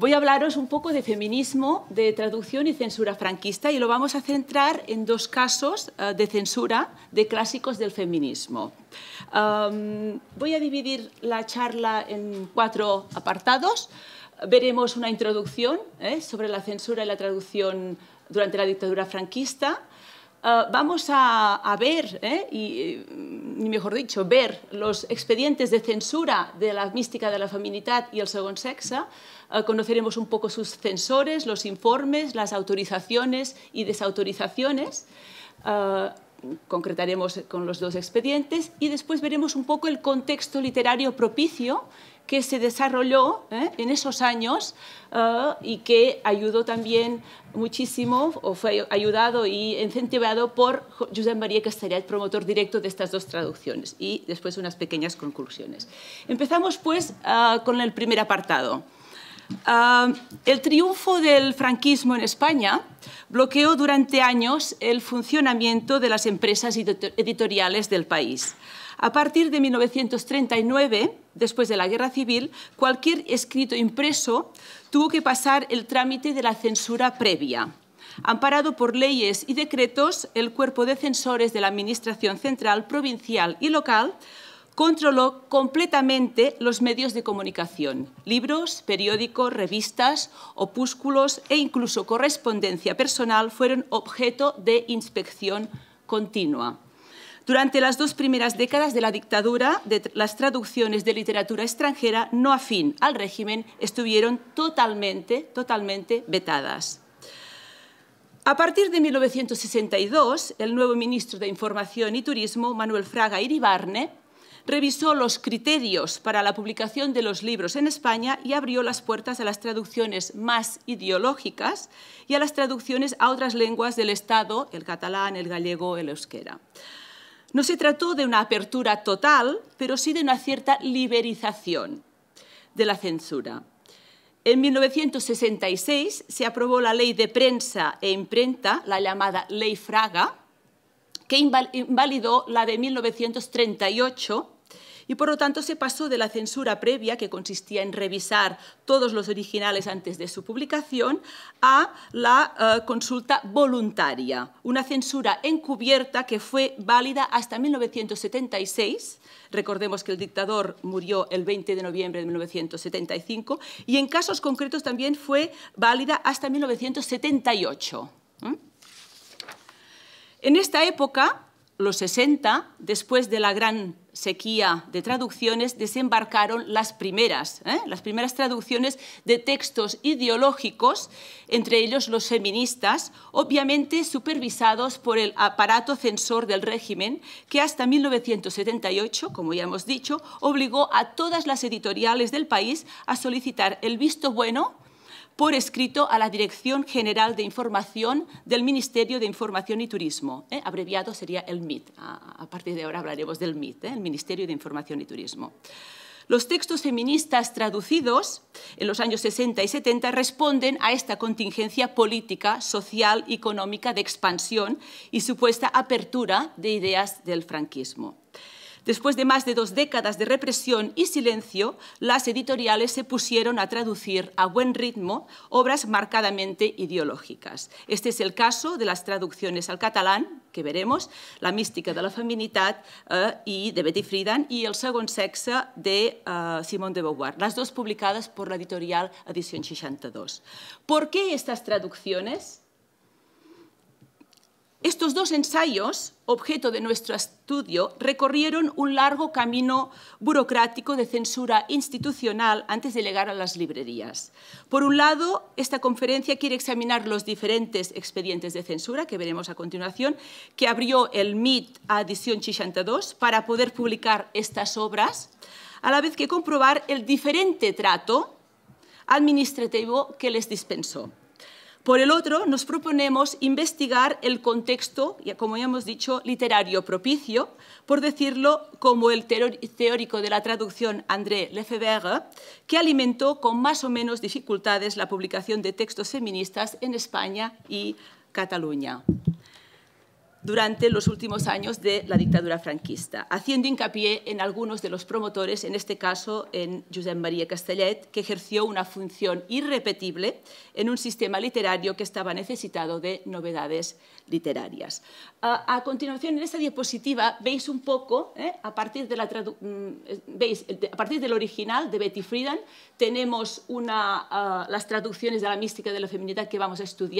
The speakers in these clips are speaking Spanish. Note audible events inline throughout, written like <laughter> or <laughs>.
Voy a hablaros un poco de feminismo, de traducción y censura franquista y lo vamos a centrar en dos casos eh, de censura de clásicos del feminismo. voy a dividir la charla en cuatro apartados. Veremos una introducción eh, sobre la censura y la traducción durante la dictadura franquista. Ah, vamos a, ver, ¿eh? y, mejor dicho, ver los expedientes de censura de la mística de la feminidad y el segundo sexo. Ah, conoceremos un poco sus censores, los informes, las autorizaciones y desautorizaciones. Ah, concretaremos con los dos expedientes y después veremos un poco el contexto literario propicio que se desarrolló ¿eh? en esos años eh, y que ayudó también muchísimo, o fue ayudado y incentivado por José María el promotor directo de estas dos traducciones. Y después unas pequeñas conclusiones. Empezamos pues eh, con el primer apartado. el triunfo del franquismo en España bloqueó durante años el funcionamiento de las empresas editoriales del país. A partir de 1939, después de la Guerra Civil, cualquier escrito impreso tuvo que pasar el trámite de la censura previa. Amparado por leyes y decretos, el cuerpo de censores de la Administración Central, Provincial y Local controló completamente los medios de comunicación, libros, periódicos, revistas, opúsculos e incluso correspondencia personal fueron objeto de inspección continua. Durante las dos primeras décadas de la dictadura, las traducciones de literatura extranjera no afín al régimen estuvieron totalmente, totalmente vetadas. A partir de 1962, el nuevo ministro de Información y Turismo, Manuel Fraga Iribarne, revisó los criterios para la publicación de los libros en España y abrió las puertas a las traducciones más ideológicas y a las traducciones a otras lenguas del Estado, el catalán, el gallego, el euskera. No se trató de una apertura total, pero sí de una cierta liberización de la censura. En 1966 se aprobó la ley de prensa e imprenta, la llamada Ley Fraga, que invalidó la de 1938 y por lo tanto se pasó de la censura previa, que consistía en revisar todos los originales antes de su publicación, a la eh, consulta voluntaria, una censura encubierta que fue válida hasta 1976. Recordemos que el dictador murió el 20 de noviembre de 1975 y en casos concretos también fue válida hasta 1978. ¿Mm? En esta época, los 60, después de la gran sequía de traducciones desembarcaron las primeras, ¿eh? las primeras traducciones de textos ideológicos, entre ellos los feministas, obviamente supervisados por el aparato censor del régimen, que hasta 1978, como ya hemos dicho, obligó a todas las editoriales del país a solicitar el visto bueno por escrito a la Dirección General de Información del Ministerio de Información y Turismo. ¿eh? Abreviado sería el MIT. A, partir de ahora hablaremos del MIT, ¿eh? el Ministerio de Información y Turismo. Los textos feministas traducidos en los años 60 y 70 responden a esta contingencia política, social y económica de expansión y supuesta apertura de ideas del franquismo. Después de más de dos décadas de represión y silencio, las editoriales se pusieron a traducir a buen ritmo obras marcadamente ideológicas. Este es el caso de las traducciones al catalán, que veremos, La mística de la feminidad y eh, de Betty Friedan y El segundo sexo de eh, Simone de Beauvoir, las dos publicadas por la editorial Edición 62. ¿Por qué estas traducciones? Estos dos ensayos, objeto de nuestro estudio, recorrieron un largo camino burocrático de censura institucional antes de llegar a las librerías. Por un lado, esta conferencia quiere examinar los diferentes expedientes de censura, que veremos a continuación, que abrió el MIT a edición 62 para poder publicar estas obras, a la vez que comprobar el diferente trato administrativo que les dispensó. Por el otro, nos proponemos investigar el contexto, como ya hemos dicho, literario propicio, por decirlo como el teórico de la traducción André Lefebvre, que alimentó con más o menos dificultades la publicación de textos feministas en España y Cataluña durante los últimos años de la dictadura franquista, haciendo hincapié en algunos de los promotores, en este caso en Josep María Castellet, que ejerció una función irrepetible en un sistema literario que estaba necesitado de novedades literarias. A, continuación, en esta diapositiva veis un poco, eh, mm, a, partir del original de Betty Friedan, tenemos las traducciones de la mística de la feminidad que vamos a estudiar,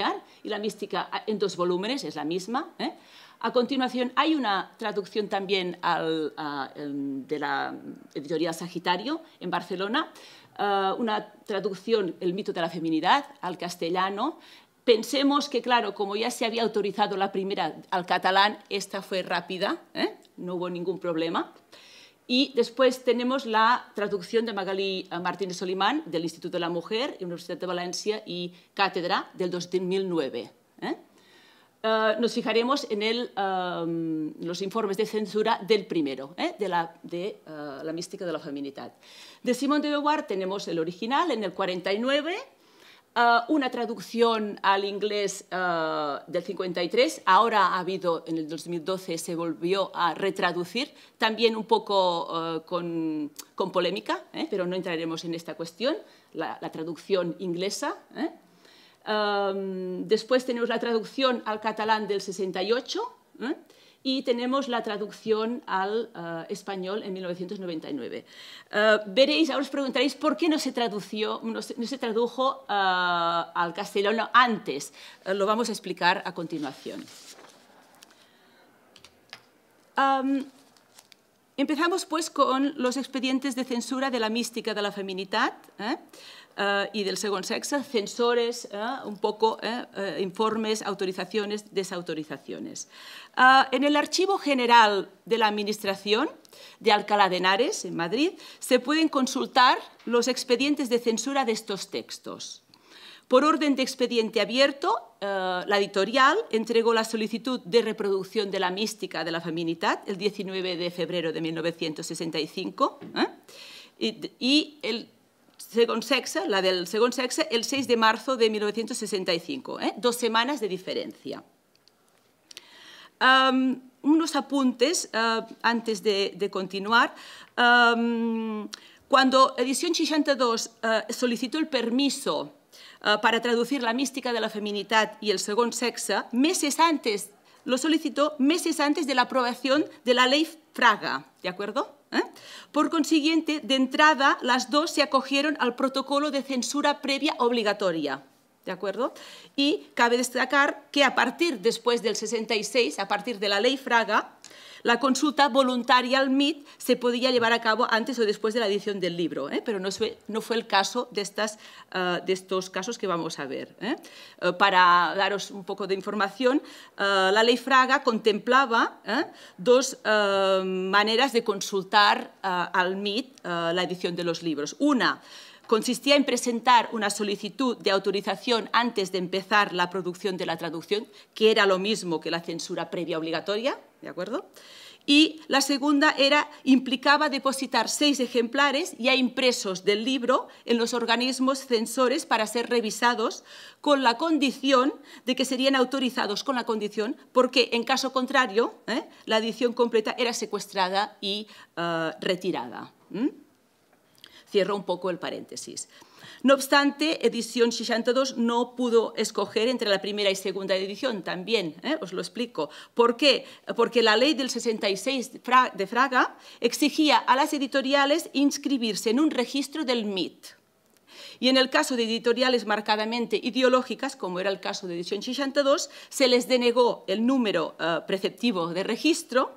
y la mística en dos volúmenes, es la misma. ¿eh? A continuación, hay una traducción también em, de la editorial Sagitario en Barcelona, eh, una traducción, El mito de la feminidad, al castellano. Pensemos que, claro, como ya se había autorizado la primera al catalán, esta fue rápida, ¿eh? no hubo ningún problema. Y después tenemos la traducción de Magalí eh, Martínez Solimán del Instituto de la Mujer, Universidad de Valencia y Cátedra del 2009. Ah, nos fijaremos en los informes de censura del primero, ¿eh? de, ah, la, mística de la feminidad. De Simone de Beauvoir tenemos el original en el 49, ah, una traducción al inglés del 53, ahora ha habido en el 2012, se volvió a retraducir, también un poco con, polémica, ¿eh? pero no entraremos en esta cuestión, la, traducción inglesa. ¿eh? después tenemos la traducción al catalán del 68 ¿eh? y tenemos la traducción al eh, español en 1999. Eh, veréis, ahora os preguntaréis por qué no se, no se, tradujo al castellano antes. lo vamos a explicar a continuación. empezamos pues con los expedientes de censura de la mística de la feminidad. Eh, y del segundo sexo, censores, eh, un poco eh, informes, autorizaciones, desautorizaciones. en el Archivo General de la Administración de Alcalá de Henares, en Madrid, se pueden consultar los expedientes de censura de estos textos. Por orden de expediente abierto, la editorial entregó la solicitud de reproducción de la mística de la feminidad el 19 de febrero de 1965 y el segon la del segundo sexe, el 6 de marzo de 1965, ¿eh? dos semanas de diferencia. unos apuntes ah, antes de, continuar. cuando Edición 62 ah, solicitó el permiso ah, para traducir la mística de la feminidad y el segundo sexe, meses antes, lo solicitó meses antes de la aprobación de la ley Fraga, ¿de acuerdo? ¿Eh? Por consiguiente, de entrada, las dos se acogieron al protocolo de censura previa obligatoria. ¿De acuerdo? Y cabe destacar que a partir, después del 66, a partir de la ley Fraga, la consulta voluntaria al MIT se podía llevar a cabo antes o después de la edición del libro, ¿eh? pero no fue, el caso ah, de, estos casos que vamos a ver. ¿eh? Ah, para daros un poco de información, ah, la ley Fraga contemplaba ¿eh? dos maneras de consultar al MIT la edición de los libros. Una, consistía en presentar una solicitud de autorización antes de empezar la producción de la traducción, que era lo mismo que la censura previa obligatoria, ¿de acuerdo? Y la segunda era, implicaba depositar seis ejemplares ya impresos del libro en los organismos censores para ser revisados con la condición de que serían autorizados con la condición, porque en caso contrario ¿eh? la edición completa era secuestrada y eh, retirada. Cierro un poco el paréntesis. No obstante, edición 62 no pudo escoger entre la primera y segunda edición, también, eh, os lo explico. ¿Por qué? Porque la ley del 66 de Fraga exigía a las editoriales inscribirse en un registro del MIT. Y en el caso de editoriales marcadamente ideológicas, como era el caso de Edición 62, se les denegó el número eh, preceptivo de registro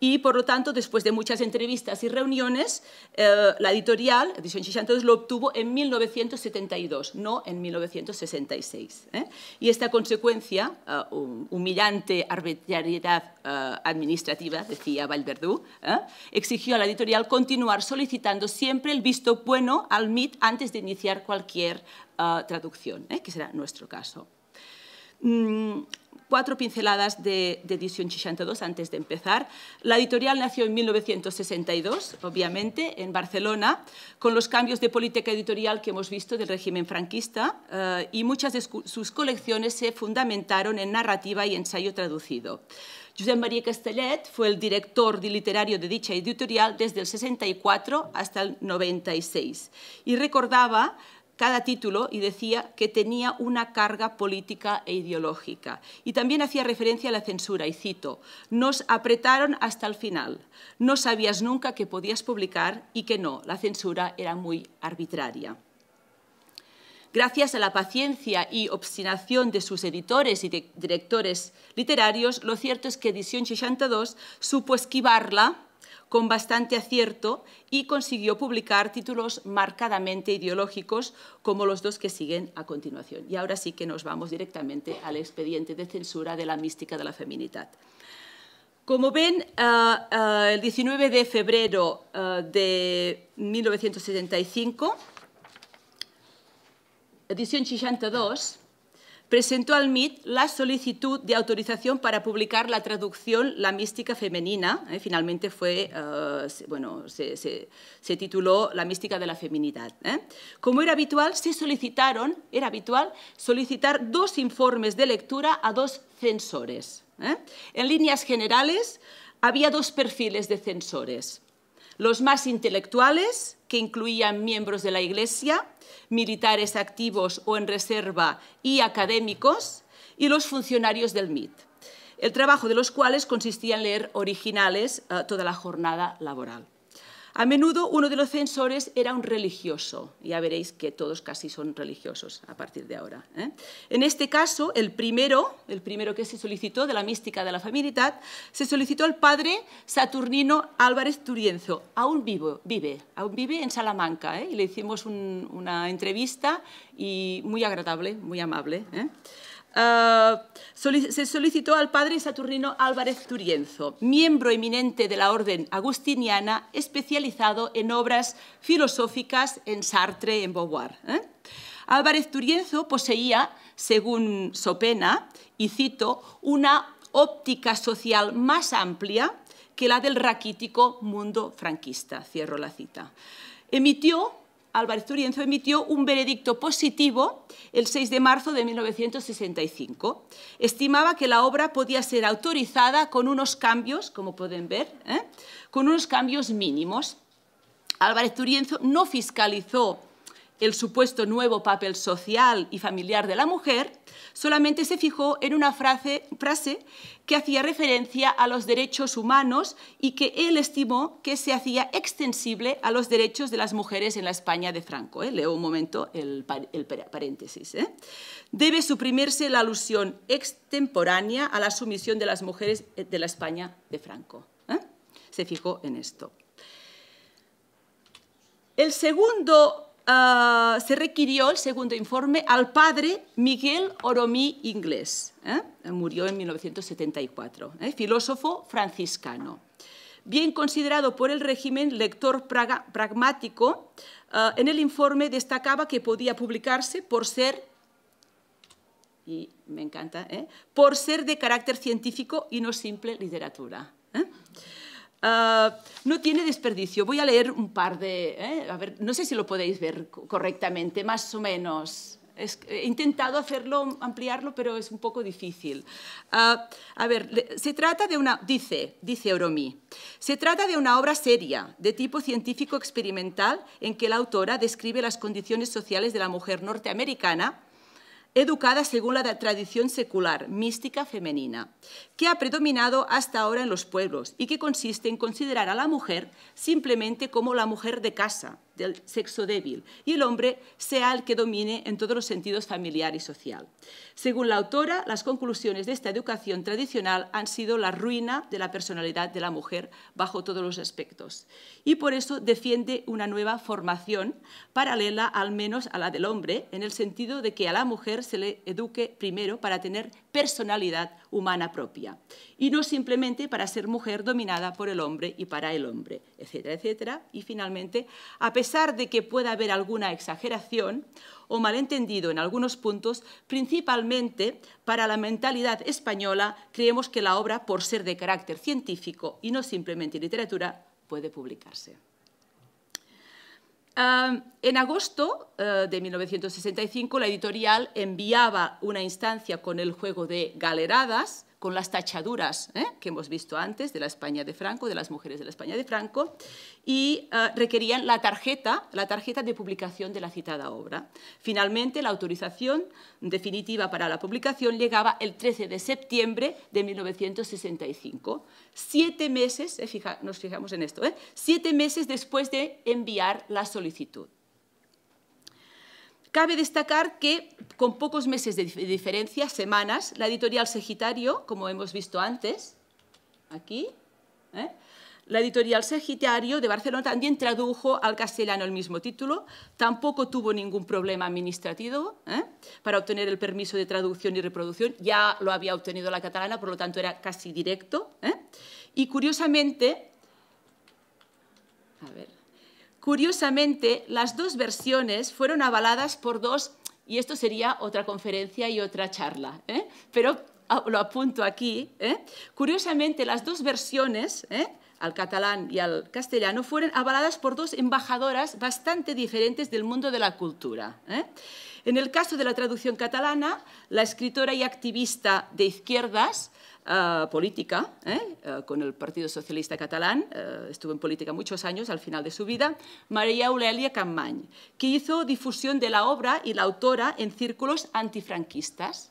y por lo tanto después de muchas entrevistas y reuniones eh, la editorial Edición 62 lo obtuvo en 1972, no en 1966. ¿eh? Y esta consecuencia, eh, humillante arbitrariedad administrativa, decía Valverdú, exigió a la editorial continuar solicitando siempre el visto bueno al MIT antes de iniciar cualquier traducción, que será nuestro caso. Mm, cuatro pinceladas de, de edición 62 antes de empezar. La editorial nació en 1962, obviamente, en Barcelona, con los cambios de política editorial que hemos visto del régimen franquista eh, y muchas de sus colecciones se fundamentaron en narrativa y ensayo traducido. Josep María Castellet fue el director literario de dicha editorial desde el 64 hasta el 96 y recordaba cada título y decía que tenía una carga política e ideológica. Y también hacía referencia a la censura, y cito, nos apretaron hasta el final. No sabías nunca que podías publicar y que no, la censura era muy arbitraria. Gracias a la paciencia y obstinación de sus editores y directores literarios, lo cierto es que Edición 62 supo esquivarla con bastante acierto y consiguió publicar títulos marcadamente ideológicos como los dos que siguen a continuación. Y ahora sí que nos vamos directamente al expediente de censura de la mística de la feminidad. Como ven, eh, eh, el 19 de febrero eh, de 1975, edición 62, presentó al MIT la solicitud de autorización para publicar la traducción La mística femenina. ¿eh? Finalmente fue, eh, se, tituló La mística de la feminidad. ¿eh? Como era habitual, se solicitaron, era habitual solicitar dos informes de lectura a dos censores. En líneas generales, había dos perfiles de censores los más intelectuales, que incluían miembros de la Iglesia, militares activos o en reserva y académicos, y los funcionarios del MIT, el trabajo de los cuales consistía en leer originales eh, toda la jornada laboral. A menudo uno de los censores era un religioso. Ya veréis que todos casi son religiosos a partir de ahora. ¿eh? En este caso, el primero, el primero que se solicitó de la mística de la familiaridad, se solicitó al padre Saturnino Álvarez Turienzo. Aún vivo, vive, aún vive en Salamanca. ¿eh? Y le hicimos una entrevista y muy agradable, muy amable. ¿eh? Ah, se solicitó al padre Saturnino Álvarez Turienzo, miembro eminente de la Orden Agustiniana, especializado en obras filosóficas en Sartre, en Beauvoir. ¿eh? Álvarez Turienzo poseía, según Sopena, y cito, una óptica social más amplia que la del raquítico mundo franquista. Cierro la cita. Emitió Álvarez Turienzo emitió un veredicto positivo el 6 de marzo de 1965. Estimaba que la obra podía ser autorizada con unos cambios, como pueden ver, ¿eh? con unos cambios mínimos. Álvarez Turienzo no fiscalizó el supuesto nuevo papel social y familiar de la mujer, solamente se fijó en una frase, que hacía referencia a los derechos humanos y que él estimó que se hacía extensible a los derechos de las mujeres en la España de Franco. ¿eh? Leo un momento el, paréntesis. ¿eh? Debe suprimirse la alusión extemporánea a la sumisión de las mujeres eh, de la España de Franco. Se fijó en esto. El segundo Ah, se requirió el segundo informe al padre Miguel Oromí Inglés, ¿eh? murió en 1974, ¿eh? filósofo franciscano. Bien considerado por el régimen lector pragmático, ah, en el informe destacaba que podía publicarse por ser y me encanta, ¿eh? por ser de carácter científico y no simple literatura. Ah, no tiene desperdicio. Voy a leer un par de... ¿eh? A ver, no sé si lo podéis ver correctamente, más o menos. he intentado hacerlo, ampliarlo, pero es un poco difícil. Ah, a ver, se trata de una, dice, dice Euromí, se trata de una obra seria, de tipo científico experimental, en que la autora describe las condiciones sociales de la mujer norteamericana educada según la tradición secular, mística femenina, que ha predominado hasta ahora en los pueblos y que consiste en considerar a la mujer simplemente como la mujer de casa, del sexo débil y el hombre sea el que domine en todos los sentidos familiar y social. Según la autora, las conclusiones de esta educación tradicional han sido la ruina de la personalidad de la mujer bajo todos los aspectos y por eso defiende una nueva formación paralela al menos a la del hombre en el sentido de que a la mujer se le eduque primero para tener personalidad humana propia y no simplemente para ser mujer dominada por el hombre y para el hombre, etcétera, etcétera. Y finalmente, a a pesar de que pueda haber alguna exageración o malentendido en algunos puntos, principalmente para la mentalidad española, creemos que la obra, por ser de carácter científico y no simplemente literatura, puede publicarse. Ah, en agosto ah, de 1965, la editorial enviaba una instancia con el juego de Galeradas, con las tachaduras ¿eh? que hemos visto antes de la España de Franco, de las mujeres de la España de Franco, y eh, requerían la tarjeta, la tarjeta de publicación de la citada obra. Finalmente, la autorización definitiva para la publicación llegaba el 13 de septiembre de 1965, siete meses, eh, nos fijamos en esto, siete meses después de enviar la solicitud. Cabe destacar que con pocos meses de diferencia, semanas, la editorial Sagitario, como hemos visto antes, aquí, ¿eh? la editorial Sagitario de Barcelona también tradujo al castellano el mismo título, tampoco tuvo ningún problema administrativo ¿eh? para obtener el permiso de traducción y reproducción, ya lo había obtenido la catalana, por lo tanto era casi directo. ¿eh? Y curiosamente, a ver, Curiosamente, las dos versiones fueron avaladas por dos, y esto sería otra conferencia y otra charla, ¿eh? pero lo apunto aquí. ¿eh? Curiosamente, las dos versiones ¿eh? al catalán y al castellano, fueron avaladas por dos embajadoras bastante diferentes del mundo de la cultura. ¿eh? En el caso de la traducción catalana, la escritora y activista de izquierdas, eh, política ¿eh? con el Partido Socialista Catalán, estuvo en política muchos años al final de su vida, María ulealia Cammany, que hizo difusión de la obra y la autora en círculos antifranquistas.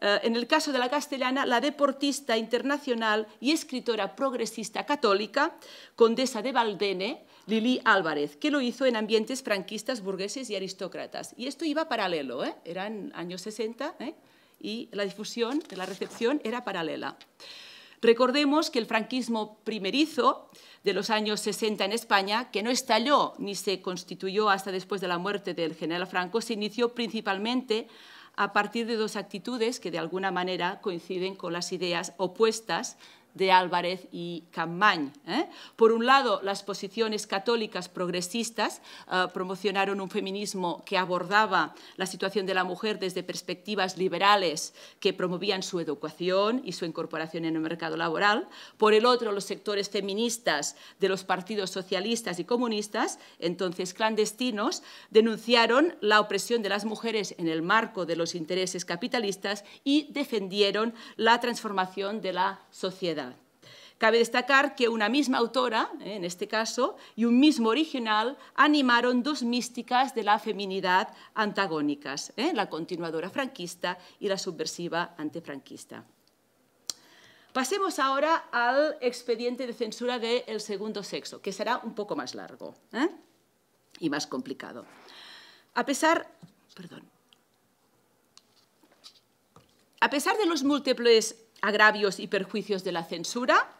Eh, en el caso de la castellana, la deportista internacional y escritora progresista católica, condesa de Valdene, Lili Álvarez, que lo hizo en ambientes franquistas, burgueses y aristócratas. Y esto iba paralelo, ¿eh? eran años 60 ¿eh? y la difusión, la recepción era paralela. Recordemos que el franquismo primerizo de los años 60 en España, que no estalló ni se constituyó hasta después de la muerte del general Franco, se inició principalmente a partir de dos actitudes que de alguna manera coinciden con las ideas opuestas de Álvarez y Campaña. ¿eh? Por un lado, las posiciones católicas progresistas eh, promocionaron un feminismo que abordaba la situación de la mujer desde perspectivas liberales que promovían su educación y su incorporación en el mercado laboral. Por el otro, los sectores feministas de los partidos socialistas y comunistas, entonces clandestinos, denunciaron la opresión de las mujeres en el marco de los intereses capitalistas y defendieron la transformación de la sociedad. Cabe destacar que una misma autora, eh, en este caso, y un mismo original animaron dos místicas de la feminidad antagónicas, eh, la continuadora franquista y la subversiva antifranquista. Pasemos ahora al expediente de censura del segundo sexo, que será un poco más largo eh, y más complicado. A pesar, a pesar de los múltiples agravios y perjuicios de la censura,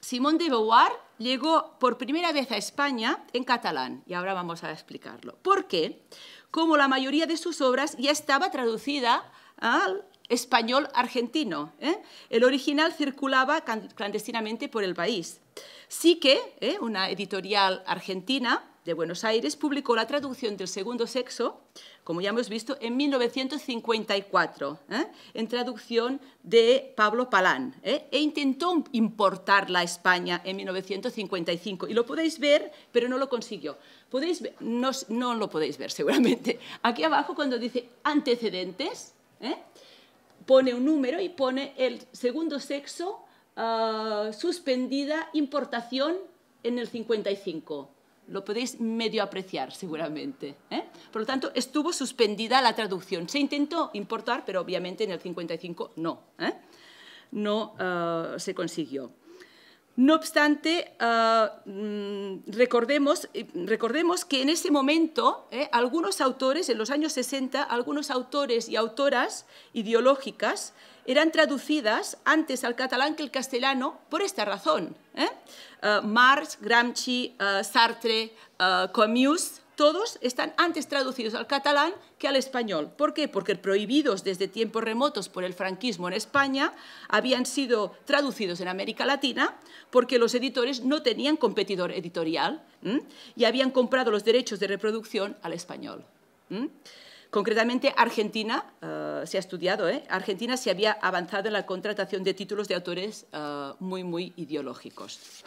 Simón de Beauvoir llegó por primera vez a España en catalán, y ahora vamos a explicarlo. ¿Por qué? Como la mayoría de sus obras ya estaba traducida al español argentino. ¿eh? El original circulaba clandestinamente por el país. Sí que ¿eh? una editorial argentina de Buenos Aires, publicó la traducción del segundo sexo, como ya hemos visto, en 1954, ¿eh? en traducción de Pablo Palán, ¿eh? e intentó importarla a España en 1955. Y lo podéis ver, pero no lo consiguió. No, lo podéis ver seguramente. Aquí abajo, cuando dice antecedentes, ¿eh? pone un número y pone el segundo sexo ah, suspendida importación en el 55 lo podéis medio apreciar seguramente. ¿eh? Por lo tanto, estuvo suspendida la traducción. Se intentó importar, pero obviamente en el 55 no. ¿eh? No eh, se consiguió. No obstante, mm, recordemos, que en ese momento algunos autores, en los años 60, algunos autores y autoras ideológicas eran traducidas antes al catalán que al castellano por esta razón. ¿eh? Eh, Marx, Gramsci, eh, Sartre, comius todos están antes traducidos al catalán que al español. ¿Por qué? Porque prohibidos desde tiempos remotos por el franquismo en España, habían sido traducidos en América Latina porque los editores no tenían competidor editorial y habían comprado los derechos de reproducción al español. Concretamente, Argentina, eh, se ha estudiado, ¿eh? Argentina se había avanzado en la contratación de títulos de autores eh, muy, muy ideológicos.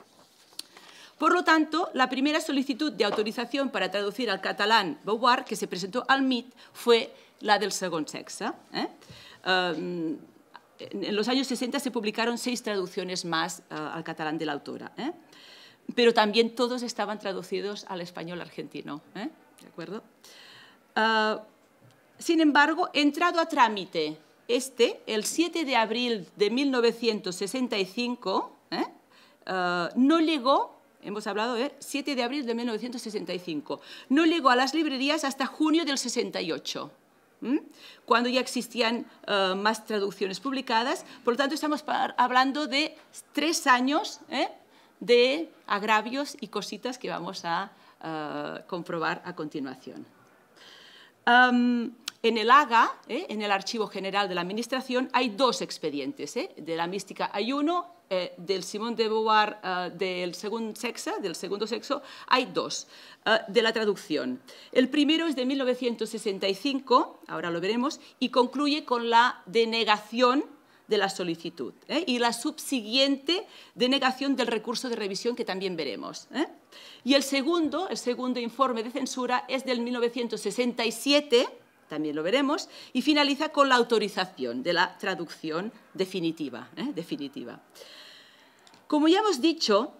Por lo tanto, la primera solicitud de autorización para traducir al catalán Beauvoir que se presentó al MIT fue la del segundo sexo. en los años 60 se publicaron seis traducciones más al catalán de la autora, pero también todos estaban traducidos al español argentino. ¿De acuerdo? Sin embargo, entrado a trámite este, el 7 de abril de 1965, ¿eh? Eh, no llegó, hemos hablado 7 ¿eh? de abril de 1965, no llegó a las librerías hasta junio del 68 cuando ya existían más traducciones publicadas. Por lo tanto, estamos hablando de tres años de agravios y cositas que vamos a comprobar a continuación. En el AGA, eh, en el Archivo General de la Administración, hay dos expedientes. Eh, de la mística hay uno, eh, del Simón de Beauvoir del segundo sexo, del segundo sexo, hay dos, de la traducción. El primero es de 1965, ahora lo veremos, y concluye con la denegación de la solicitud y la subsiguiente denegación del recurso de revisión que también veremos. Y el segundo, el segundo informe de censura es del 1967 también lo veremos, y finaliza con la autorización de la traducción definitiva. ¿eh? definitiva. Como ya hemos dicho,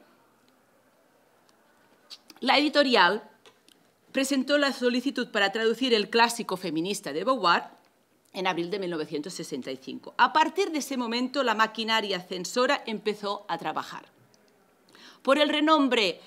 la editorial presentó la solicitud para traducir el clásico feminista de Beauvoir en abril de 1965. A partir de ese momento, la maquinaria censora empezó a trabajar. Por el renombre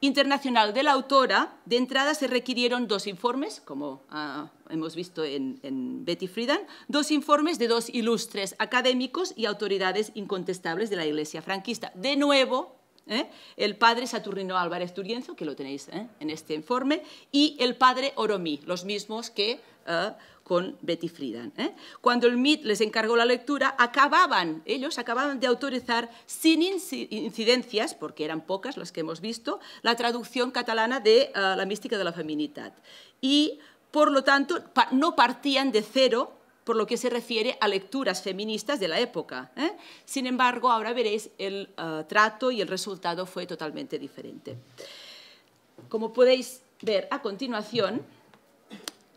internacional de la autora, de entrada se requirieron dos informes, como ah, hemos visto en, Betty Friedan, dos informes de dos ilustres académicos y autoridades incontestables de la Iglesia franquista. De nuevo, ¿eh? el padre Saturnino Álvarez Turienzo, que lo tenéis ¿eh? en este informe, y el padre Oromí, los mismos que eh, con Betty Friedan. Cuando el MIT les encargó la lectura, acababan, ellos acababan de autorizar sin incidencias, porque eran pocas las que hemos visto, la traducción catalana de La mística de la feminidad. Y, por lo tanto, no partían de cero por lo que se refiere a lecturas feministas de la época. ¿eh? Sin embargo, ahora veréis, el eh, trato y el resultado fue totalmente diferente. Como podéis ver a continuación,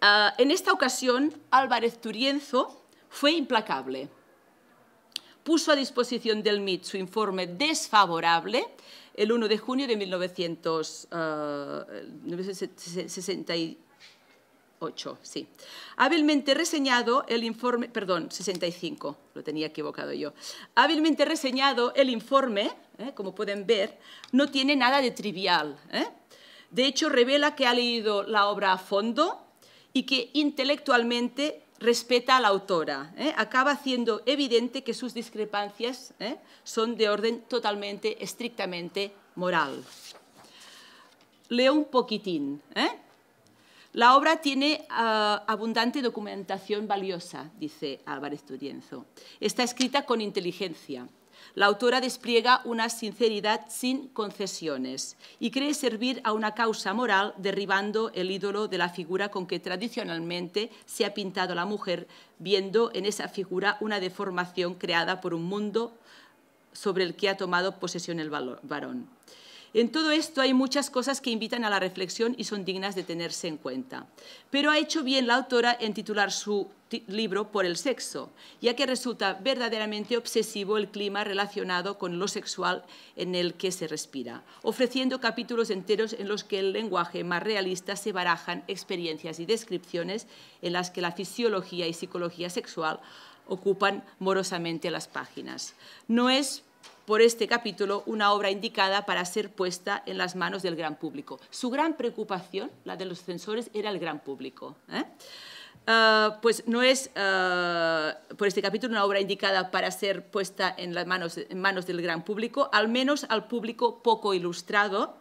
eh, en esta ocasión Álvarez Turienzo fue implacable. Puso a disposición del MIT su informe desfavorable el 1 de junio de 1968. 8, sí. Hábilmente reseñado el informe, perdón, 65, lo tenía equivocado yo. Hábilmente reseñado el informe, ¿eh? como pueden ver, no tiene nada de trivial. ¿eh? De hecho, revela que ha leído la obra a fondo y que intelectualmente respeta a la autora. ¿eh? Acaba haciendo evidente que sus discrepancias son de orden totalmente, estrictamente moral. Leo un poquitín. La obra tiene ah, abundante documentación valiosa, dice Álvarez Turienzo. Está escrita con inteligencia. La autora despliega una sinceridad sin concesiones y cree servir a una causa moral derribando el ídolo de la figura con que tradicionalmente se ha pintado la mujer, viendo en esa figura una deformación creada por un mundo sobre el que ha tomado posesión el varón. En todo esto hay muchas cosas que invitan a la reflexión y son dignas de tenerse en cuenta. Pero ha hecho bien la autora en titular su libro por el sexo, ya que resulta verdaderamente obsesivo el clima relacionado con lo sexual en el que se respira, ofreciendo capítulos enteros en los que el lenguaje más realista se barajan experiencias y descripciones en las que la fisiología y psicología sexual ocupan morosamente las páginas. No es por este capítulo una obra indicada para ser puesta en las manos del gran público. Su gran preocupación, la de los censores, era el gran público. ¿eh? Ah, pues no es, ah, por este capítulo, una obra indicada para ser puesta en, las manos, en manos del gran público, al menos al público poco ilustrado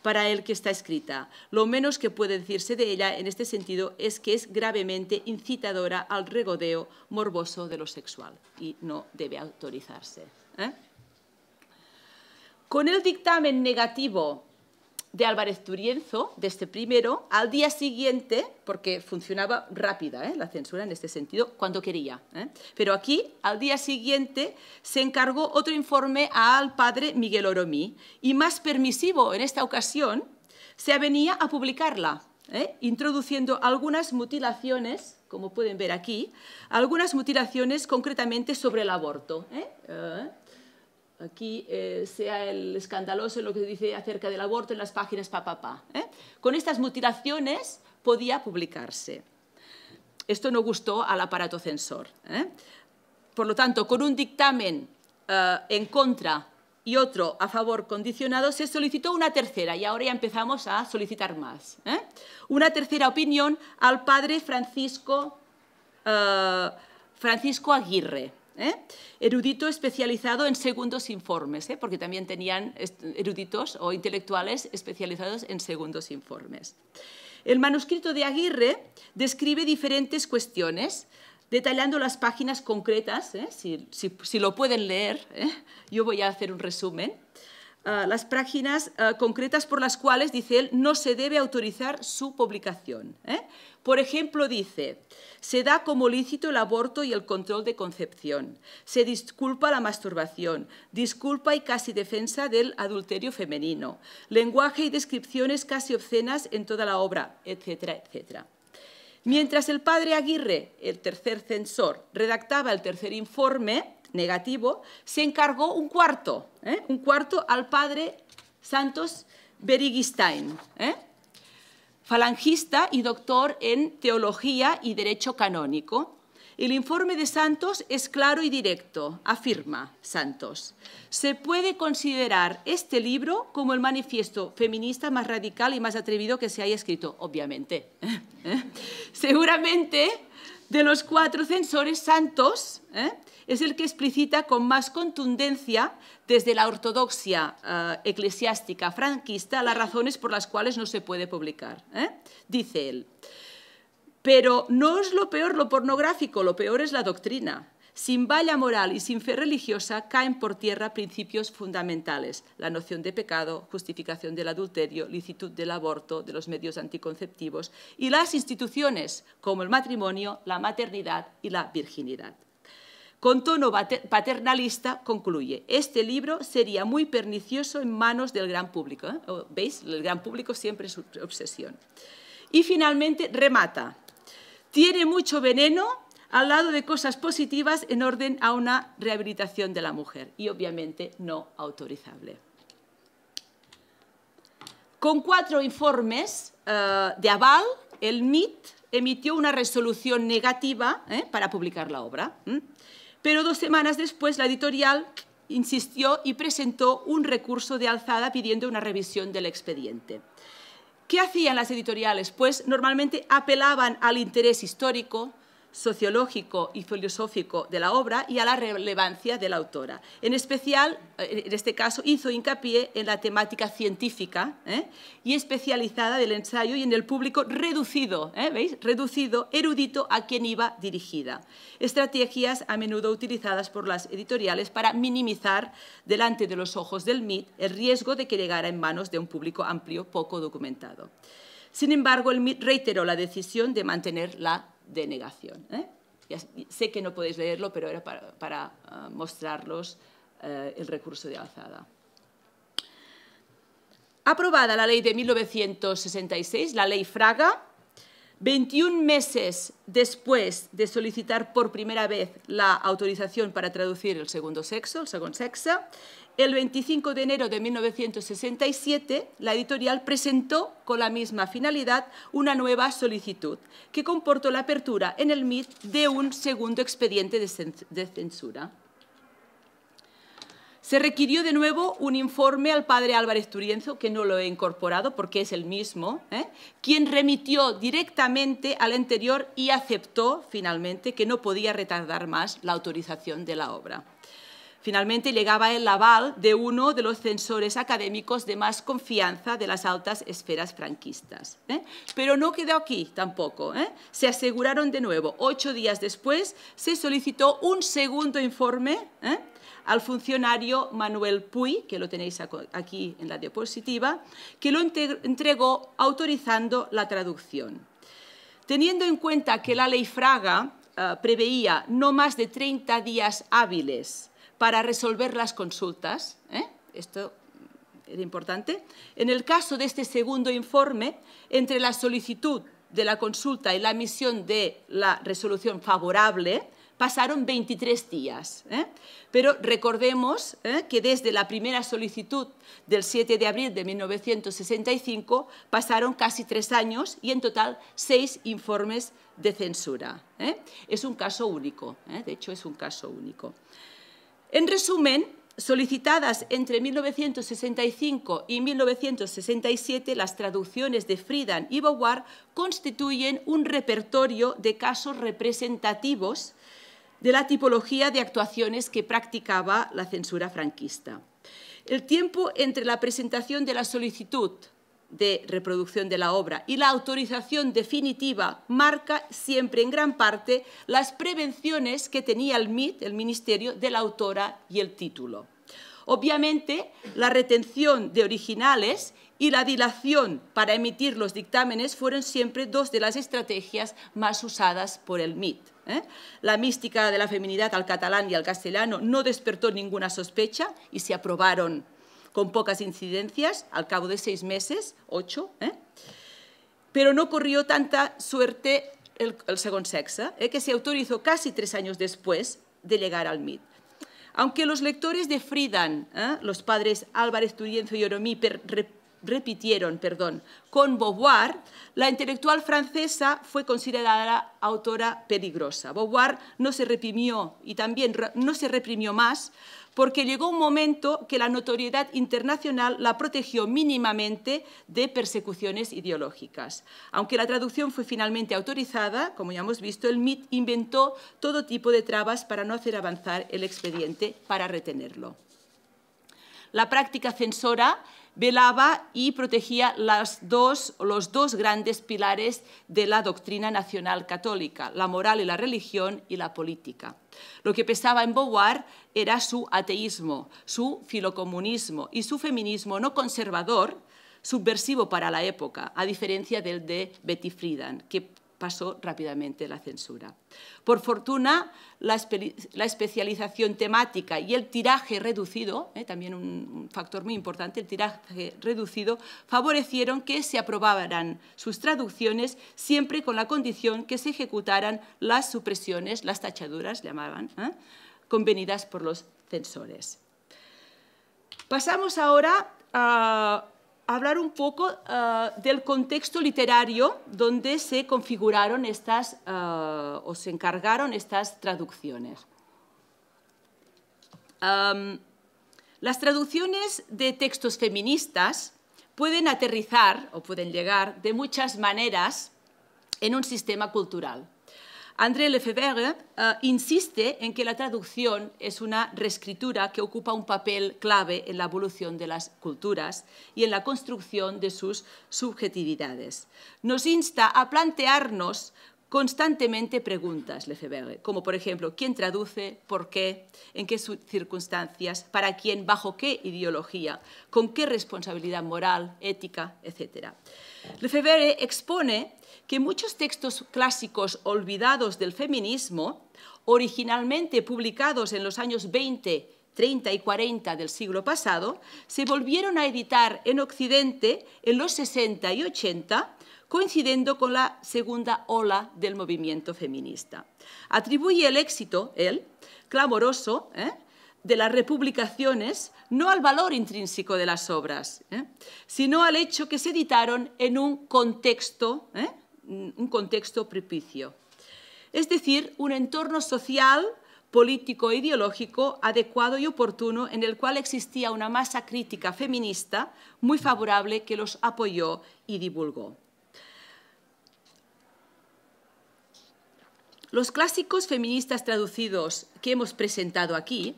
para el que está escrita. Lo menos que puede decirse de ella en este sentido es que es gravemente incitadora al regodeo morboso de lo sexual y no debe autorizarse. ¿eh? Con el dictamen negativo de Álvarez Turienzo, de este primero, al día siguiente, porque funcionaba rápida ¿eh? la censura en este sentido, cuando quería. ¿eh? Pero aquí, al día siguiente, se encargó otro informe al padre Miguel Oromí, y más permisivo en esta ocasión, se venía a publicarla, ¿eh? introduciendo algunas mutilaciones, como pueden ver aquí, algunas mutilaciones concretamente sobre el aborto aquí eh, sea el escandaloso lo que dice acerca del aborto en las páginas papá. ¿eh? Con estas mutilaciones podía publicarse. Esto no gustó al aparato censor. ¿eh? Por lo tanto, con un dictamen en contra y otro a favor condicionado, se solicitó una tercera y ahora ya empezamos a solicitar más. Una tercera opinión al padre Francisco, Francisco Aguirre. ¿eh? erudito especializado en segundos informes, ¿eh? porque también tenían eruditos o intelectuales especializados en segundos informes. El manuscrito de Aguirre describe diferentes cuestiones, detallando las páginas concretas, ¿eh? si, lo pueden leer, yo voy a hacer un resumen. Ah, las páginas ah, concretas por las cuales, dice él, no se debe autorizar su publicación. Por ejemplo, dice, se da como lícito el aborto y el control de concepción, se disculpa la masturbación, disculpa y casi defensa del adulterio femenino, lenguaje y descripciones casi obscenas en toda la obra, etcétera, etcétera. Mientras el padre Aguirre, el tercer censor, redactaba el tercer informe negativo, se encargó un cuarto, ¿eh? un cuarto al padre Santos Beriguistain. ¿eh? falangista y doctor en teología y derecho canónico. El informe de Santos es claro y directo, afirma Santos. Se puede considerar este libro como el manifiesto feminista más radical y más atrevido que se haya escrito, obviamente. <laughs> Seguramente de los cuatro censores santos ¿eh? es el que explicita con más contundencia desde la ortodoxia eh, eclesiástica franquista las razones por las cuales no se puede publicar. ¿eh? Dice él, pero no es lo peor lo pornográfico, lo peor es la doctrina. Sin valla moral y sin fe religiosa caen por tierra principios fundamentales, la noción de pecado, justificación del adulterio, licitud del aborto, de los medios anticonceptivos y las instituciones como el matrimonio, la maternidad y la virginidad. Con tono paternalista concluye, este libro sería muy pernicioso en manos del gran público. ¿eh? Oh, ¿Veis? El gran público siempre es su obsesión. Y finalmente remata, tiene mucho veneno al lado de cosas positivas en orden a una rehabilitación de la mujer y obviamente no autorizable. Con cuatro informes eh, de aval, el MIT emitió una resolución negativa eh, para publicar la obra, pero dos semanas después la editorial insistió y presentó un recurso de alzada pidiendo una revisión del expediente. ¿Qué hacían las editoriales? Pues normalmente apelaban al interés histórico, sociológico y filosófico de la obra y a la relevancia de la autora. En especial, eh, en este caso, hizo hincapié en la temática científica ¿eh? y especializada del ensayo y en el público reducido, ¿eh? ¿veis? Reducido, erudito a quien iba dirigida. Estrategias a menudo utilizadas por las editoriales para minimizar delante de los ojos del MIT el riesgo de que llegara en manos de un público amplio poco documentado. Sin embargo, el MIT reiteró la decisión de mantener la de negación. ¿eh? sé que no podéis leerlo, pero era para, mostraros ah, mostrarlos eh, el recurso de alzada. Aprobada la ley de 1966, la ley Fraga, 21 meses después de solicitar por primera vez la autorización para traducir el segundo sexo, el segundo sexo, el 25 de enero de 1967, la editorial presentó, con la misma finalidad, una nueva solicitud que comportó la apertura en el MIT de un segundo expediente de censura. Se requirió de nuevo un informe al padre Álvarez Turienzo, que no lo he incorporado porque es el mismo, ¿eh? quien remitió directamente al anterior y aceptó finalmente que no podía retardar más la autorización de la obra. Finalmente llegaba el aval de uno de los censores académicos de más confianza de las altas esferas franquistas. ¿eh? Pero no quedó aquí tampoco. ¿eh? Se aseguraron de nuevo. Ocho días después se solicitó un segundo informe ¿eh? al funcionario Manuel Puy, que lo tenéis aquí en la diapositiva, que lo entregó autorizando la traducción. Teniendo en cuenta que la ley Fraga ah, preveía no más de 30 días hábiles para resolver las consultas. ¿eh? Esto era importante. En el caso de este segundo informe, entre la solicitud de la consulta y la emisión de la resolución favorable, pasaron 23 días. ¿eh? Pero recordemos ¿eh? que desde la primera solicitud del 7 de abril de 1965 pasaron casi tres años y en total seis informes de censura. Es un caso único, de hecho es un caso único. En resumen, solicitadas entre 1965 y 1967, las traducciones de Friedan y Bauer constituyen un repertorio de casos representativos de la tipología de actuaciones que practicaba la censura franquista. El tiempo entre la presentación de la solicitud de reproducción de la obra y la autorización definitiva marca siempre en gran parte las prevenciones que tenía el MIT, el Ministerio, de la autora y el título. Obviamente, la retención de originales y la dilación para emitir los dictámenes fueron siempre dos de las estrategias más usadas por el MIT. ¿eh? La mística de la feminidad al catalán y al castellano no despertó ninguna sospecha y se aprobaron con pocas incidencias, al cabo de seis meses, ocho, ¿eh? pero no corrió tanta suerte el, el segundo sexo, ¿eh? que se autorizó casi tres años después de llegar al MIT. Aunque los lectores de Friedan, ¿eh? los padres Álvarez Turienzo y Oromí, repitieron perdón, con Beauvoir, la intelectual francesa fue considerada autora peligrosa. Beauvoir no se reprimió y también no se reprimió más porque llegó un momento que la notoriedad internacional la protegió mínimamente de persecuciones ideológicas. Aunque la traducción fue finalmente autorizada, como ya hemos visto, el MIT inventó todo tipo de trabas para no hacer avanzar el expediente, para retenerlo. La práctica censora velaba y protegía los dos grandes pilares de la doctrina nacional católica, la moral y la religión y la política. Lo que pesaba en Beauvoir era su ateísmo, su filocomunismo y su feminismo no conservador, subversivo para la época, a diferencia del de Betty Friedan, que pasó rápidamente la censura. Por fortuna, la, especialización temática y el tiraje reducido, eh, también un factor muy importante, el tiraje reducido, favorecieron que se aprobaran sus traducciones siempre con la condición que se ejecutaran las supresiones, las tachaduras, llamaban, ¿eh? convenidas por los censores. Pasamos ahora a hablar un poco ah, del contexto literario donde se configuraron estas ah, o se encargaron estas traducciones. las traducciones de textos feministas pueden aterrizar o pueden llegar de muchas maneras en un sistema cultural. André Lefebvre eh, insiste en que la traducción es una reescritura que ocupa un papel clave en la evolución de las culturas y en la construcción de sus subjetividades. Nos insta a plantearnos constantemente preguntas, Lefebvre, como por ejemplo, ¿quién traduce? ¿Por qué? ¿En qué circunstancias? ¿Para quién? ¿Bajo qué ideología? ¿Con qué responsabilidad moral, ética, etcétera? Lefebvre expone que muchos textos clásicos olvidados del feminismo, originalmente publicados en los años 20, 30 y 40 del siglo pasado, se volvieron a editar en Occidente en los 60 y 80, coincidiendo con la segunda ola del movimiento feminista. Atribuye el éxito, él, clamoroso, ¿eh? de las republicaciones no al valor intrínseco de las obras, ¿eh? sino al hecho que se editaron en un contexto, ¿eh? un contexto propicio. Es decir, un entorno social, político e ideológico adecuado y oportuno en el cual existía una masa crítica feminista muy favorable que los apoyó y divulgó. Los clásicos feministas traducidos que hemos presentado aquí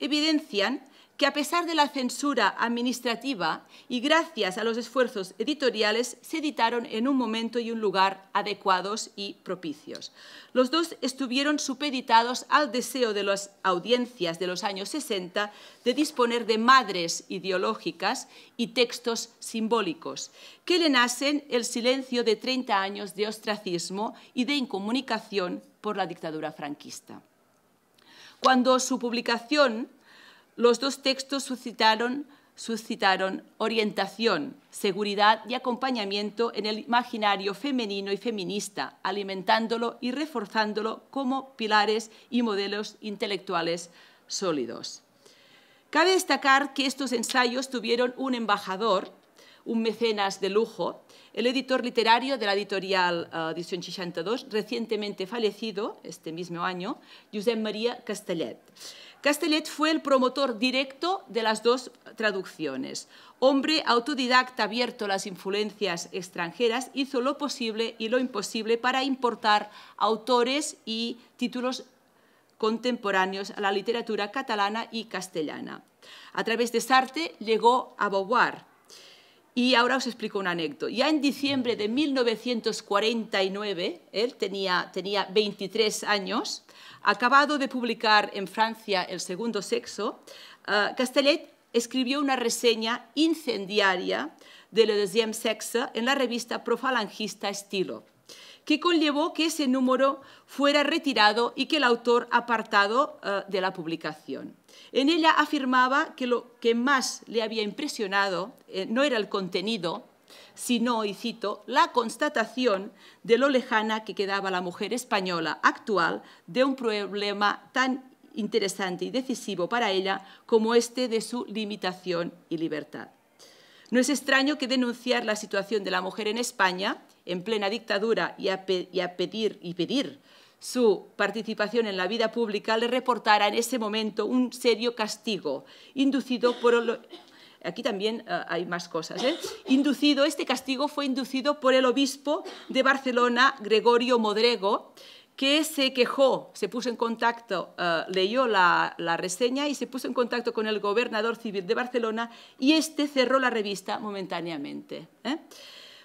evidencian que a pesar de la censura administrativa y gracias a los esfuerzos editoriales, se editaron en un momento y un lugar adecuados y propicios. Los dos estuvieron supeditados al deseo de las audiencias de los años 60 de disponer de madres ideológicas y textos simbólicos, que le nacen el silencio de 30 años de ostracismo y de incomunicación por la dictadura franquista. Cuando su publicación, los dos textos suscitaron, orientación, seguridad y acompañamiento en el imaginario femenino y feminista, alimentándolo y reforzándolo como pilares y modelos intelectuales sólidos. Cabe destacar que estos ensayos tuvieron un embajador, un mecenas de lujo, el editor literario de la editorial eh, recientemente fallecido este mismo año, Josep María Castellet. Castellet fue el promotor directo de las dos traducciones. Hombre autodidacta abierto a las influencias extranjeras, hizo lo posible y lo imposible para importar autores y títulos contemporáneos a la literatura catalana y castellana. A través de Sarte llegó a Beauvoir, y ahora os explico un anécdota. Ya en diciembre de 1949, él tenía, tenía 23 años, acabado de publicar en Francia El Segundo Sexo, eh, Castellet escribió una reseña incendiaria de Le Deuxième Sexe en la revista profalangista Estilo que conllevó que ese número fuera retirado y que el autor apartado eh, de la publicación. En ella afirmaba que lo que más le había impresionado eh, no era el contenido, sino, y cito, la constatación de lo lejana que quedaba la mujer española actual de un problema tan interesante y decisivo para ella como este de su limitación y libertad. No es extraño que denunciar la situación de la mujer en España en plena dictadura y a, pedir su participación en la vida pública le reportara en ese momento un serio castigo inducido por aquí también eh, hay más cosas. ¿eh? Inducido, este castigo fue inducido por el obispo de Barcelona, Gregorio Modrego, que se quejó, se puso en contacto, eh, leyó la, reseña y se puso en contacto con el gobernador civil de Barcelona y este cerró la revista momentáneamente.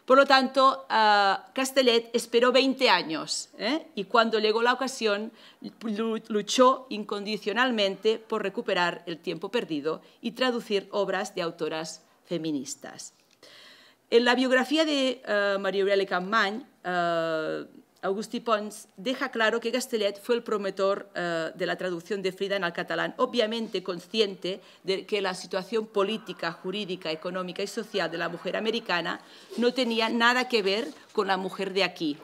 Por lo tanto, ah, Castellet esperó 20 años ¿eh? y cuando llegó la ocasión luchó incondicionalmente por recuperar el tiempo perdido y traducir obras de autoras feministas. En la biografía de ah, María Aurelia ah, Augusti Pons, deja claro que Castellet fue el promotor eh, de la traducción de Frida en al catalán, obviamente consciente de que la situación política, jurídica, económica y social de la mujer americana no tenía nada que ver con la mujer de aquí,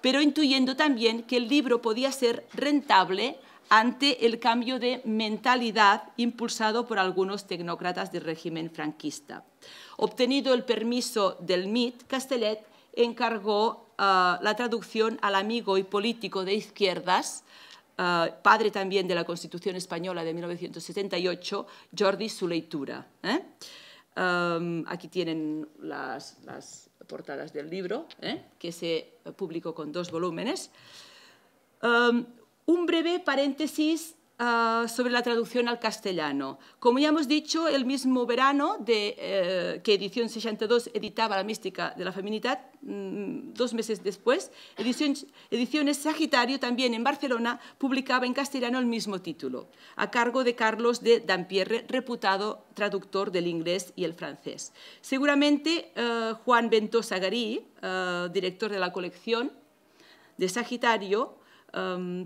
pero intuyendo también que el libro podía ser rentable ante el cambio de mentalidad impulsado por algunos tecnócratas del régimen franquista. Obtenido el permiso del MIT, Castellet encargó Ah, la traducción al amigo y político de izquierdas, ah, padre también de la Constitución Española de 1978, Jordi Suleitura. ¿eh? aquí tienen las, portadas del libro, ¿eh? que se publicó con dos volúmenes. un breve paréntesis Ah, sobre la traducción al castellano. Como ya hemos dicho, el mismo verano eh, que Edición 62 editaba La mística de la feminidad, mm, dos meses después, Edición, Ediciones Sagitario, también en Barcelona, publicaba en castellano el mismo título, a cargo de Carlos de Dampierre, reputado traductor del inglés y el francés. Seguramente eh, Juan Ventosa Garí, eh, director de la colección de Sagitario,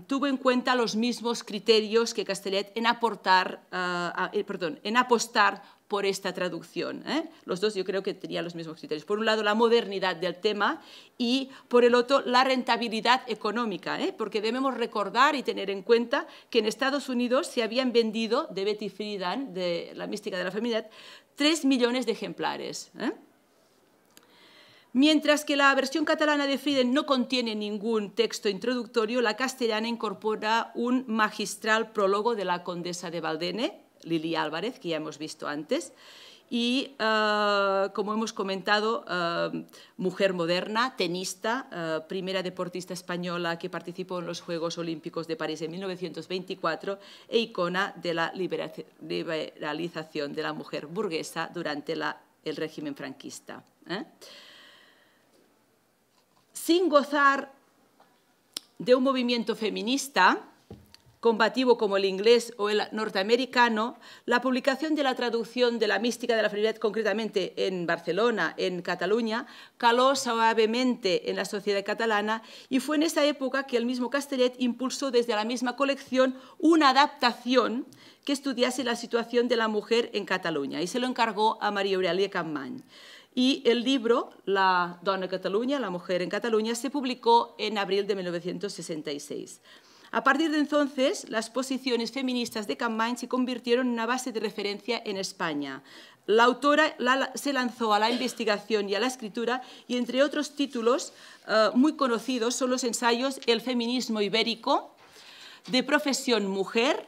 tuvo en cuenta los mismos criterios que Castellet en, aportar, eh, perdón, en apostar por esta traducción. ¿eh? Los dos yo creo que tenían los mismos criterios. Por un lado, la modernidad del tema y por el otro, la rentabilidad económica, ¿eh? porque debemos recordar y tener en cuenta que en Estados Unidos se habían vendido de Betty Friedan, de la mística de la feminidad, tres millones de ejemplares. Mientras que la versión catalana de Frieden no contiene ningún texto introductorio, la castellana incorpora un magistral prólogo de la condesa de Valdene, Lili Álvarez, que ya hemos visto antes, y, eh, como hemos comentado, eh, mujer moderna, tenista, eh, primera deportista española que participó en los Juegos Olímpicos de París en 1924 e icona de la liberalización de la mujer burguesa durante la, el régimen franquista sin gozar de un movimiento feminista combativo como el inglés o el norteamericano, la publicación de la traducción de la mística de la feminidad, concretamente en Barcelona, en Cataluña, caló suavemente en la sociedad catalana y fue en esa época que el mismo Castellet impulsó desde la misma colección una adaptación que estudiase la situación de la mujer en Cataluña y se lo encargó a María Aurelia Campmany. Y el libro, La dona Cataluña, la mujer en Cataluña, se publicó en abril de 1966. A partir de entonces, las posiciones feministas de Campbell se convirtieron en una base de referencia en España. La autora se lanzó a la investigación y a la escritura y, entre otros títulos eh, muy conocidos, son los ensayos El feminismo ibérico, De profesión mujer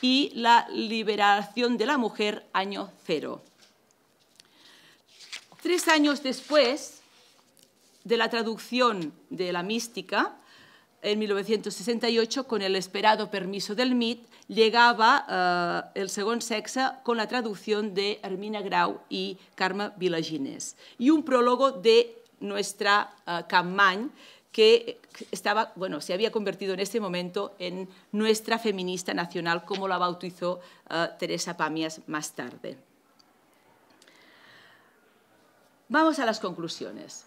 y La liberación de la mujer, año cero tres años después de la traducción de la mística, en 1968, con el esperado permiso del MIT, llegaba eh, el segundo sexa con la traducción de Hermina Grau y Carmen Vilagines y un prólogo de nuestra eh, que estaba, bueno, se había convertido en este momento en nuestra feminista nacional, como la bautizó eh, Teresa Pamias más tarde. Vamos a las conclusiones.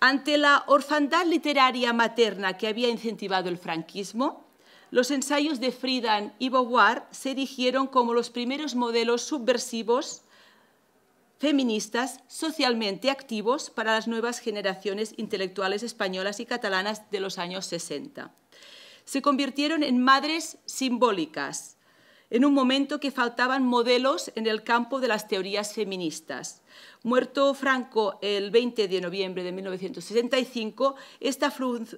Ante la orfandad literaria materna que había incentivado el franquismo, los ensayos de Friedan y Beauvoir se erigieron como los primeros modelos subversivos feministas socialmente activos para las nuevas generaciones intelectuales españolas y catalanas de los años 60. Se convirtieron en madres simbólicas, en un momento que faltaban modelos en el campo de las teorías feministas. Muerto Franco el 20 de noviembre de 1965, esta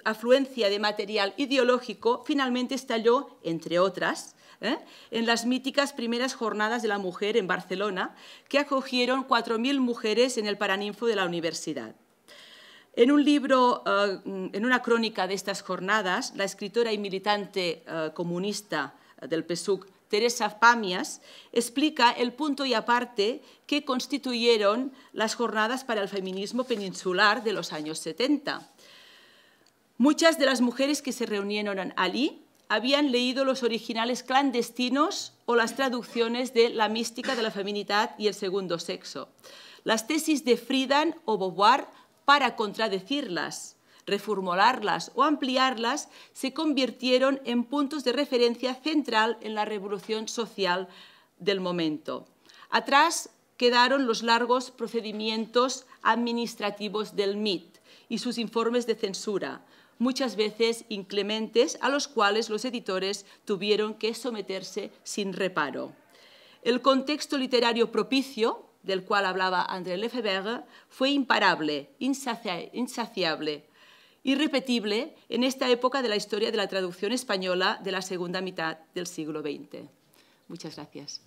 afluencia de material ideológico finalmente estalló, entre otras, ¿eh? en las míticas primeras jornadas de la mujer en Barcelona, que acogieron 4.000 mujeres en el Paraninfo de la universidad. En un libro, eh, en una crónica de estas jornadas, la escritora y militante eh, comunista del PSUC, Teresa Pamias, explica el punto y aparte que constituyeron las jornadas para el feminismo peninsular de los años 70. Muchas de las mujeres que se reunieron allí habían leído los originales clandestinos o las traducciones de La mística de la feminidad y el segundo sexo, las tesis de Friedan o Beauvoir para contradecirlas reformularlas o ampliarlas, se convirtieron en puntos de referencia central en la revolución social del momento. Atrás quedaron los largos procedimientos administrativos del MIT y sus informes de censura, muchas veces inclementes, a los cuales los editores tuvieron que someterse sin reparo. El contexto literario propicio, del cual hablaba André Lefebvre, fue imparable, insaciable, irrepetible en esta época de la historia de la traducción española de la segunda mitad del siglo XX. Muchas gracias.